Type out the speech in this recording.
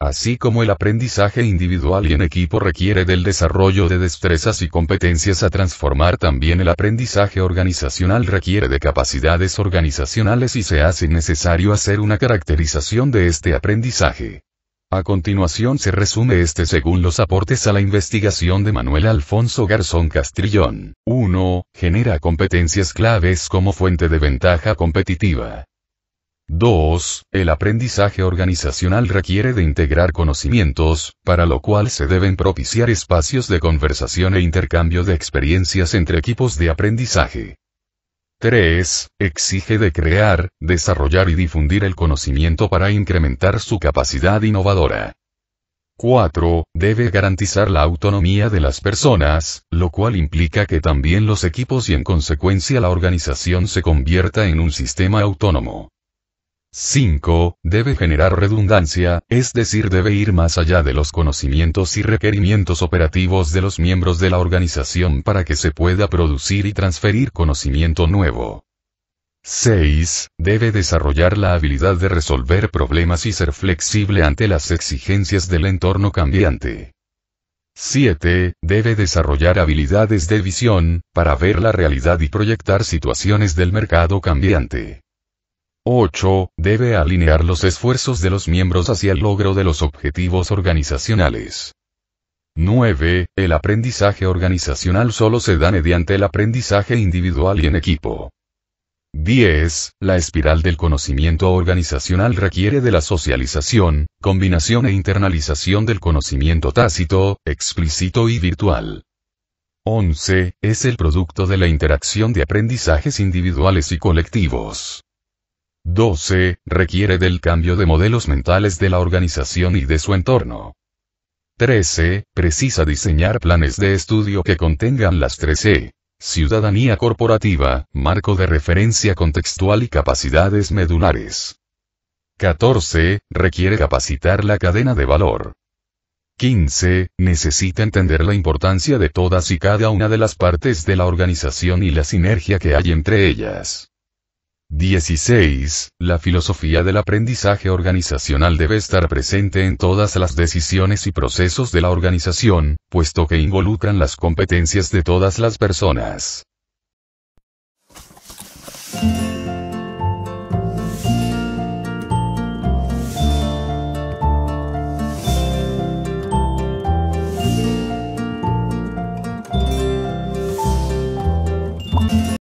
Así como el aprendizaje individual y en equipo requiere del desarrollo de destrezas y competencias a transformar, también el aprendizaje organizacional requiere de capacidades organizacionales y se hace necesario hacer una caracterización de este aprendizaje. A continuación se resume este según los aportes a la investigación de Manuel Alfonso Garzón Castrillón. 1. Genera competencias claves como fuente de ventaja competitiva. 2. El aprendizaje organizacional requiere de integrar conocimientos, para lo cual se deben propiciar espacios de conversación e intercambio de experiencias entre equipos de aprendizaje. 3. Exige de crear, desarrollar y difundir el conocimiento para incrementar su capacidad innovadora. 4. Debe garantizar la autonomía de las personas, lo cual implica que también los equipos y en consecuencia la organización se convierta en un sistema autónomo. 5. Debe generar redundancia, es decir, debe ir más allá de los conocimientos y requerimientos operativos de los miembros de la organización para que se pueda producir y transferir conocimiento nuevo. 6. Debe desarrollar la habilidad de resolver problemas y ser flexible ante las exigencias del entorno cambiante. 7. Debe desarrollar habilidades de visión, para ver la realidad y proyectar situaciones del mercado cambiante. 8. Debe alinear los esfuerzos de los miembros hacia el logro de los objetivos organizacionales. 9. El aprendizaje organizacional solo se da mediante el aprendizaje individual y en equipo. 10. La espiral del conocimiento organizacional requiere de la socialización, combinación e internalización del conocimiento tácito, explícito y virtual. 11. Es el producto de la interacción de aprendizajes individuales y colectivos. 12. Requiere del cambio de modelos mentales de la organización y de su entorno. 13. Precisa diseñar planes de estudio que contengan las 13. Ciudadanía corporativa, marco de referencia contextual y capacidades medulares. 14. Requiere capacitar la cadena de valor. 15. Necesita entender la importancia de todas y cada una de las partes de la organización y la sinergia que hay entre ellas. 16. La filosofía del aprendizaje organizacional debe estar presente en todas las decisiones y procesos de la organización, puesto que involucran las competencias de todas las personas.